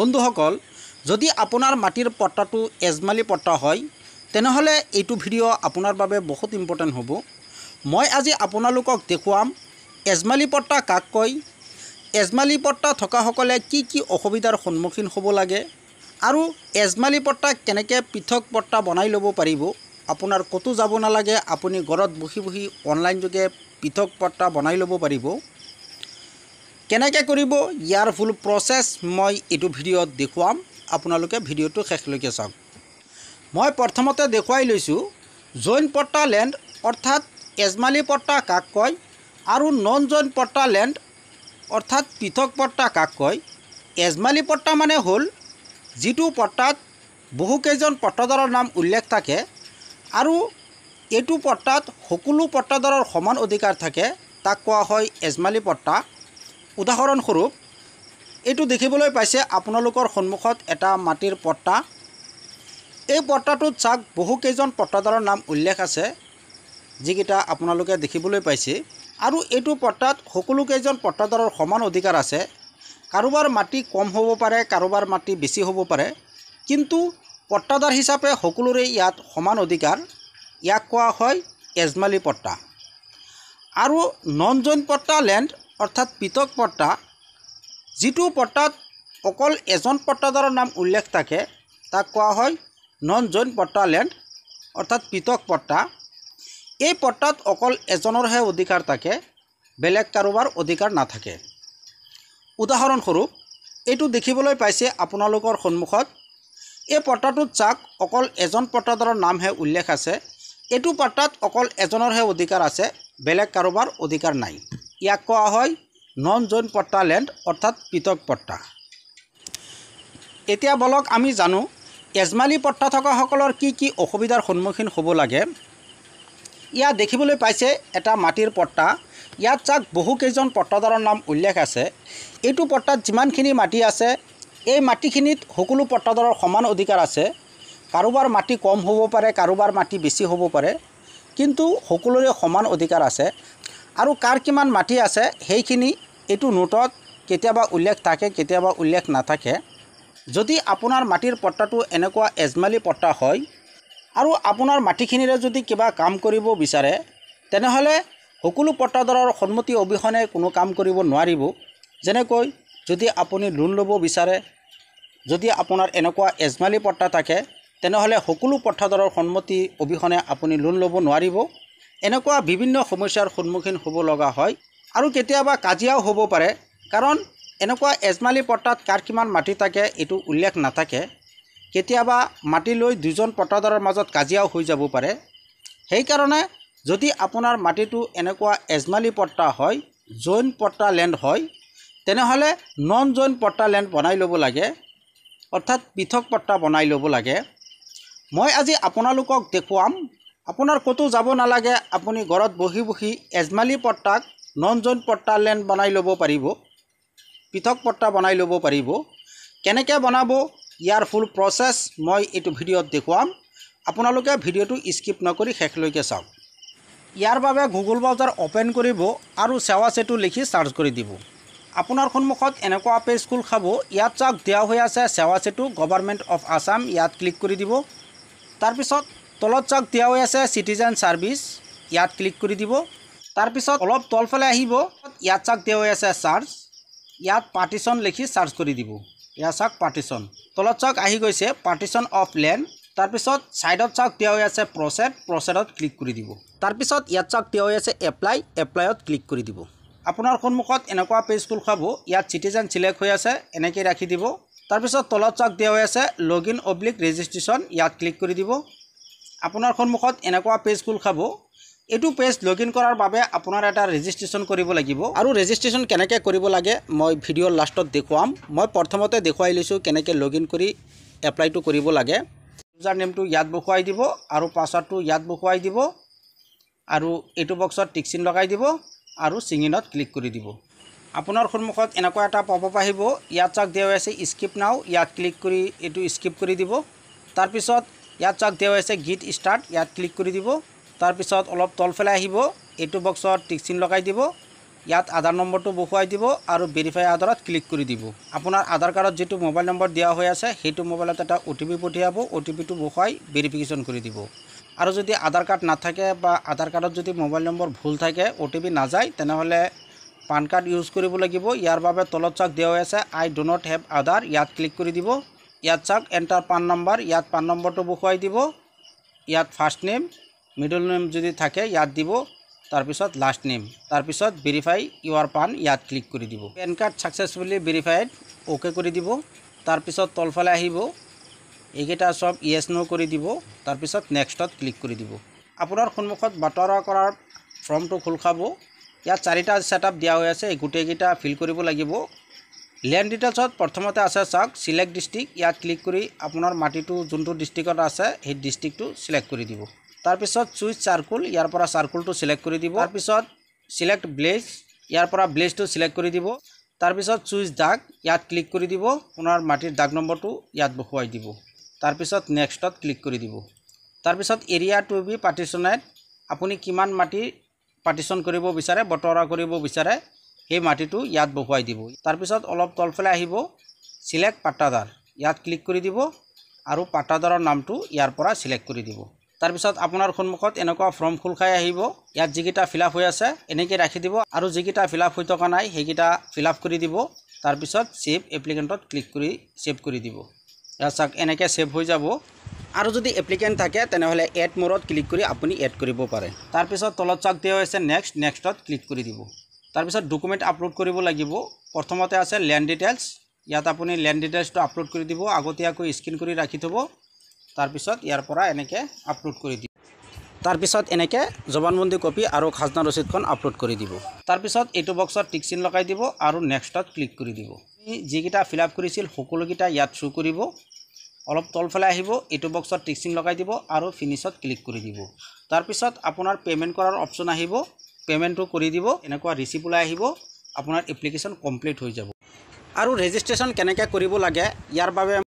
বন্ধুসকল যদি আপোনাৰ মাটিৰ পট্টাটো এজমালি পট্টা হয় তেনেহ'লে এইটো ভিডিঅ' আপোনাৰ বাবে বহুত ইম্পৰ্টেণ্ট হ'ব মই আজি আপোনালোকক দেখুৱাম এজমালি পট্টা কাক কয় এজমালি পট্টা থকাসকলে কি কি অসুবিধাৰ সন্মুখীন হ'ব লাগে আৰু এজমালি পট্টা কেনেকৈ পৃথক পট্টা বনাই ল'ব পাৰিব আপোনাৰ ক'তো যাব নালাগে আপুনি ঘৰত বহি বহি অনলাইনযোগে পৃথক পট্টা বনাই ল'ব পাৰিব কেনেকৈ কৰিব ইয়াৰ ফুল প্ৰচেছ মই এইটো ভিডিঅ'ত দেখুৱাম আপোনালোকে ভিডিঅ'টো শেষলৈকে চাওক মই প্ৰথমতে দেখুৱাই লৈছোঁ জইন পট্টা লেণ্ড অৰ্থাৎ এজমালি পট্টা কাক কয় আৰু নন জইন পট্টা লেণ্ড অৰ্থাৎ পৃথক পট্টা কাক কয় এজমালি পট্টা মানে হ'ল যিটো পট্টাত বহুকেইজন পট্টাদাৰৰ নাম উল্লেখ থাকে আৰু এইটো পট্টাত সকলো পট্টাদাৰৰ সমান অধিকাৰ থাকে তাক কোৱা হয় এজমালি পট্টা উদাহৰণস্বৰূপ এইটো দেখিবলৈ পাইছে আপোনালোকৰ সন্মুখত এটা মাটিৰ পট্টা এই পট্টাটোত চাওক বহুকেইজন পট্টাদাৰৰ নাম উল্লেখ আছে যিকেইটা আপোনালোকে দেখিবলৈ পাইছে আৰু এইটো পট্টাত সকলোকেইজন পট্টাদাৰৰ সমান অধিকাৰ আছে কাৰোবাৰ মাটি কম হ'ব পাৰে কাৰোবাৰ মাটি বেছি হ'ব পাৰে কিন্তু পট্টাদাৰ হিচাপে সকলোৰে ইয়াত সমান অধিকাৰ ইয়াক কোৱা হয় এজমালি পট্টা আৰু নন জইন পট্টা লেণ্ড অৰ্থাৎ পিতক পৰ্তা যিটো পৰ্তাত অকল এজন পৰ্তাদাৰৰ নাম উল্লেখ থাকে তাক কোৱা হয় নন জৈন পৰ্তালেণ্ড অৰ্থাৎ পিতক পৰ্তা এই পৰ্তাত অকল এজনৰহে অধিকাৰ থাকে বেলেগ কাৰোবাৰ অধিকাৰ নাথাকে উদাহৰণস্বৰূপ এইটো দেখিবলৈ পাইছে আপোনালোকৰ সন্মুখত এই পৰ্তাটোত চাক অকল এজন পৰ্তাদাৰৰ নামহে উল্লেখ আছে এইটো পৰ্তাত অকল এজনৰহে অধিকাৰ আছে বেলেগ কাৰোবাৰ অধিকাৰ নাই ইয়াক কোৱা হয় নন জৈন পট্টা লেণ্ড অৰ্থাৎ পৃথক পট্টা এতিয়া বলক আমি জানো এজমালি পট্টা থকাসকলৰ কি কি অসুবিধাৰ সন্মুখীন হ'ব লাগে ইয়াত দেখিবলৈ পাইছে এটা মাটিৰ পট্টা ইয়াত যাক বহুকেইজন পট্টাদাৰৰ নাম উল্লেখ আছে এইটো পট্টাত যিমানখিনি মাটি আছে এই মাটিখিনিত সকলো পট্টাদাৰৰ সমান অধিকাৰ আছে কাৰোবাৰ মাটি কম হ'ব পাৰে কাৰোবাৰ মাটি বেছি হ'ব পাৰে কিন্তু সকলোৰে সমান অধিকাৰ আছে আৰু কাৰ কিমান মাটি আছে সেইখিনি এইটো নোটত কেতিয়াবা উল্লেখ থাকে কেতিয়াবা উল্লেখ নাথাকে যদি আপোনাৰ মাটিৰ পট্টাটো এনেকুৱা এজমালি পট্টা হয় আৰু আপোনাৰ মাটিখিনিৰে যদি কিবা কাম কৰিব বিচাৰে তেনেহ'লে সকলো পট্টাদাৰৰ সন্মতি অবিহনে কোনো কাম কৰিব নোৱাৰিব যেনেকৈ যদি আপুনি লোন ল'ব বিচাৰে যদি আপোনাৰ এনেকুৱা এজমালি পট্টা থাকে তেনেহ'লে সকলো পট্টাদাৰৰ সন্মতি অবিহনে আপুনি লোন ল'ব নোৱাৰিব এনেকুৱা বিভিন্ন সমস্যাৰ সন্মুখীন হ'ব লগা হয় আৰু কেতিয়াবা কাজিয়াও হ'ব পাৰে কাৰণ এনেকুৱা এজমালি পট্টাত কাৰ কিমান মাটি থাকে এইটো উল্লেখ নাথাকে কেতিয়াবা মাটি লৈ দুজন পট্টাদাৰৰ মাজত কাজিয়াও হৈ যাব পাৰে সেইকাৰণে যদি আপোনাৰ মাটিটো এনেকুৱা এজমালি পট্টা হয় জইন পট্টা লেণ্ড হয় তেনেহ'লে নন জইন পট্টা লেণ্ড বনাই ল'ব লাগে অৰ্থাৎ পৃথক পট্টা বনাই ল'ব লাগে মই আজি আপোনালোকক দেখুৱাম আপোনাৰ ক'তো যাব নালাগে আপুনি ঘৰত বহি বহি এজমালি পট্টাক নঞ্জন পট্টা লেন বনাই ল'ব পাৰিব পৃথক পট্টা বনাই ল'ব পাৰিব কেনেকৈ বনাব ইয়াৰ ফুল প্ৰচেছ মই এইটো ভিডিঅ'ত দেখুৱাম আপোনালোকে ভিডিঅ'টো স্কিপ নকৰি শেষলৈকে চাওক ইয়াৰ বাবে গুগল ব্ৰাউজাৰ অ'পেন কৰিব আৰু চেৱা চেতু লিখি চাৰ্চ কৰি দিব আপোনাৰ সন্মুখত এনেকুৱা পেজ খোল খাব ইয়াত চাওক দিয়া হৈ আছে চেৱা চেতু গভৰ্ণমেণ্ট অফ আছাম ইয়াত ক্লিক কৰি দিব তাৰপিছত তলত চাওক দিয়া হৈ আছে চিটিজেন চাৰ্ভিচ ইয়াত ক্লিক কৰি দিব তাৰপিছত অলপ তলফালে আহিব ইয়াত চাওক দিয়া হৈ আছে চাৰ্জ ইয়াত পাৰ্টিশ্যন লিখি চাৰ্জ কৰি দিব ইয়াত চাওক পাৰ্টিশ্যন তলত চাওক আহি গৈছে পাৰ্টিশ্যন অফ লেণ্ড তাৰপিছত ছাইডত চাওক দিয়া হৈ আছে প্ৰচেড প্ৰচেডত ক্লিক কৰি দিব তাৰপিছত ইয়াত চাওক দিয়া হৈ আছে এপ্লাই এপ্লাইত ক্লিক কৰি দিব আপোনাৰ সন্মুখত এনেকুৱা পেজটোল খাব ইয়াত চিটিজেন চিলেক্ট হৈ আছে এনেকৈ ৰাখি দিব তাৰপিছত তলত চাওক দিয়া হৈ আছে লগ ইন অব্লিক ৰেজিষ্ট্ৰেশ্যন ইয়াত ক্লিক কৰি দিব আপোনাৰ সন্মুখত এনেকুৱা পেজ খোল খাব এইটো পেজ লগ ইন কৰাৰ বাবে আপোনাৰ এটা ৰেজিষ্ট্ৰেশ্যন কৰিব লাগিব আৰু ৰেজিষ্ট্ৰেশ্যন কেনেকৈ কৰিব লাগে মই ভিডিঅ'ৰ লাষ্টত দেখুৱাম মই প্ৰথমতে দেখুৱাই লৈছোঁ কেনেকৈ লগ ইন কৰি এপ্লাইটো কৰিব লাগে ইউজাৰ নেমটো ইয়াত বহুৱাই দিব আৰু পাছৱৰ্ডটো ইয়াত বহুৱাই দিব আৰু এইটো বক্সত টিকচিন লগাই দিব আৰু চিঙিনত ক্লিক কৰি দিব আপোনাৰ সন্মুখত এনেকুৱা এটা পপআপ আহিব ইয়াত চাওক দিয়া হৈ আছে স্কিপ নাও ইয়াত ক্লিক কৰি এইটো স্কিপ কৰি দিব তাৰপিছত ইয়াত চাওক দিয়া হৈছে গীত ষ্টাৰ্ট ইয়াত ক্লিক কৰি দিব তাৰপিছত অলপ তলফালে আহিব এইটো বক্সত টিকচিন লগাই দিব ইয়াত আধাৰ নম্বৰটো বহুৱাই দিব আৰু ভেৰিফাই আধাৰত ক্লিক কৰি দিব আপোনাৰ আধাৰ কাৰ্ডত যিটো মোবাইল নম্বৰ দিয়া হৈ আছে সেইটো মোবাইলত এটা অ' টি পি পঠিয়াব অ' টি পিটো বহুৱাই ভেৰিফিকেশ্যন কৰি দিব আৰু যদি আধাৰ কাৰ্ড নাথাকে বা আধাৰ কাৰ্ডত যদি মোবাইল নম্বৰ ভুল থাকে অ' টি পি নাযায় তেনেহ'লে পান কাৰ্ড ইউজ কৰিব লাগিব ইয়াৰ বাবে তলত চাওক দিয়া হৈ আছে আই ডো নট হেভ আধাৰ ইয়াত ক্লিক কৰি দিব ইয়াত চাওক এণ্টাৰ পান নম্বৰ ইয়াত পান নম্বৰটো বহুৱাই দিব ইয়াত ফাৰ্ষ্ট নেম মিডল নেম যদি থাকে ইয়াত দিব তাৰপিছত লাষ্ট নেম তাৰপিছত ভেৰিফাই ইউৰ পান ইয়াত ক্লিক কৰি দিব PAN card successfully verified okay কৰি দিব তাৰপিছত তলফালে আহিব এইকেইটা চব ইয়েছ ন' কৰি দিব তাৰপিছত নেক্সটত ক্লিক কৰি দিব আপোনাৰ সন্মুখত বাটৰা কৰাৰ ফৰ্মটো খোল খাব ইয়াত চাৰিটা ছেটআপ দিয়া হৈ আছে এই গোটেইকেইটা ফিল কৰিব লাগিব লেন ডিটেইলছত প্ৰথমতে আছে চাওক ছিলেক্ট ডিষ্ট্ৰিক্ট ইয়াত ক্লিক কৰি আপোনাৰ মাটিটো যোনটো ডিষ্ট্ৰিক্টত আছে সেই ডিষ্ট্ৰিক্টটো ছিলেক্ট কৰি দিব তাৰপিছত চুইচ চাৰ্কুল ইয়াৰ পৰা চাৰ্কুলটো ছিলেক্ট কৰি দিব তাৰপিছত ছিলেক্ট ব্লেজ ইয়াৰ পৰা ব্লেজটো ছিলেক্ট কৰি দিব তাৰপিছত চুইচ দাগ ইয়াত ক্লিক কৰি দিব আপোনাৰ মাটিৰ দাগ নম্বৰটো ইয়াত বহুৱাই দিব তাৰপিছত নেক্সটত ক্লিক কৰি দিব তাৰপিছত এৰিয়া টু বি পাৰ্টিশ্যনাইট আপুনি কিমান মাটি পাৰ্টিশ্যন কৰিব বিচাৰে বতৰা কৰিব বিচাৰে সেই মাটিটো ইয়াত বহুৱাই দিব তাৰপিছত অলপ তলফালে আহিব চিলেক্ট পাট্টাদাৰ ইয়াত ক্লিক কৰি দিব আৰু পাট্টাদাৰৰ নামটো ইয়াৰ পৰা চিলেক্ট কৰি দিব তাৰপিছত আপোনাৰ সন্মুখত এনেকুৱা ফৰ্ম খোল খাই আহিব ইয়াত যিকেইটা ফিল আপ হৈ আছে এনেকৈ ৰাখি দিব আৰু যিকেইটা ফিল আপ হৈ থকা নাই সেইকেইটা ফিল আপ কৰি দিব তাৰপিছত ছেভ এপ্লিকেণ্টত ক্লিক কৰি ছেভ কৰি দিব ইয়াত চাওক এনেকৈ ছেভ হৈ যাব আৰু যদি এপ্লিকেণ্ট থাকে তেনেহ'লে এড মোৰত ক্লিক কৰি আপুনি এড কৰিব পাৰে তাৰপিছত তলত চাওক দিয়া হৈছে নেক্সট নেক্সটত ক্লিক কৰি দিব তাৰপিছত ডকুমেণ্ট আপলোড কৰিব লাগিব প্ৰথমতে আছে লেণ্ড ডিটেইলছ ইয়াত আপুনি লেণ্ড ডিটেইলছটো আপলোড কৰি দিব আগতীয়াকৈ স্কিন কৰি ৰাখি থ'ব তাৰপিছত ইয়াৰ পৰা এনেকৈ আপলোড কৰি দিব তাৰপিছত এনেকৈ জবানবন্দী কপি আৰু খাজনা ৰচিদখন আপলোড কৰি দিব তাৰপিছত এইটো বক্সত টিকচিন লগাই দিব আৰু নেক্সটত ক্লিক কৰি দিব যিকেইটা ফিল আপ কৰিছিল সকলোকেইটা ইয়াত শ্ব' কৰিব অলপ তলফালে আহিব এইটো বক্সত টিকচিন লগাই দিব আৰু ফিনিছত ক্লিক কৰি দিব তাৰপিছত আপোনাৰ পে'মেণ্ট কৰাৰ অপশ্যন আহিব পেমেণ্টটো কৰি দিব এনেকুৱা ৰিচিপ ওলাই আহিব আপোনাৰ এপ্লিকেশ্যন কমপ্লিট হৈ যাব আৰু ৰেজিষ্ট্ৰেশ্যন কেনেকৈ কৰিব লাগে ইয়াৰ বাবে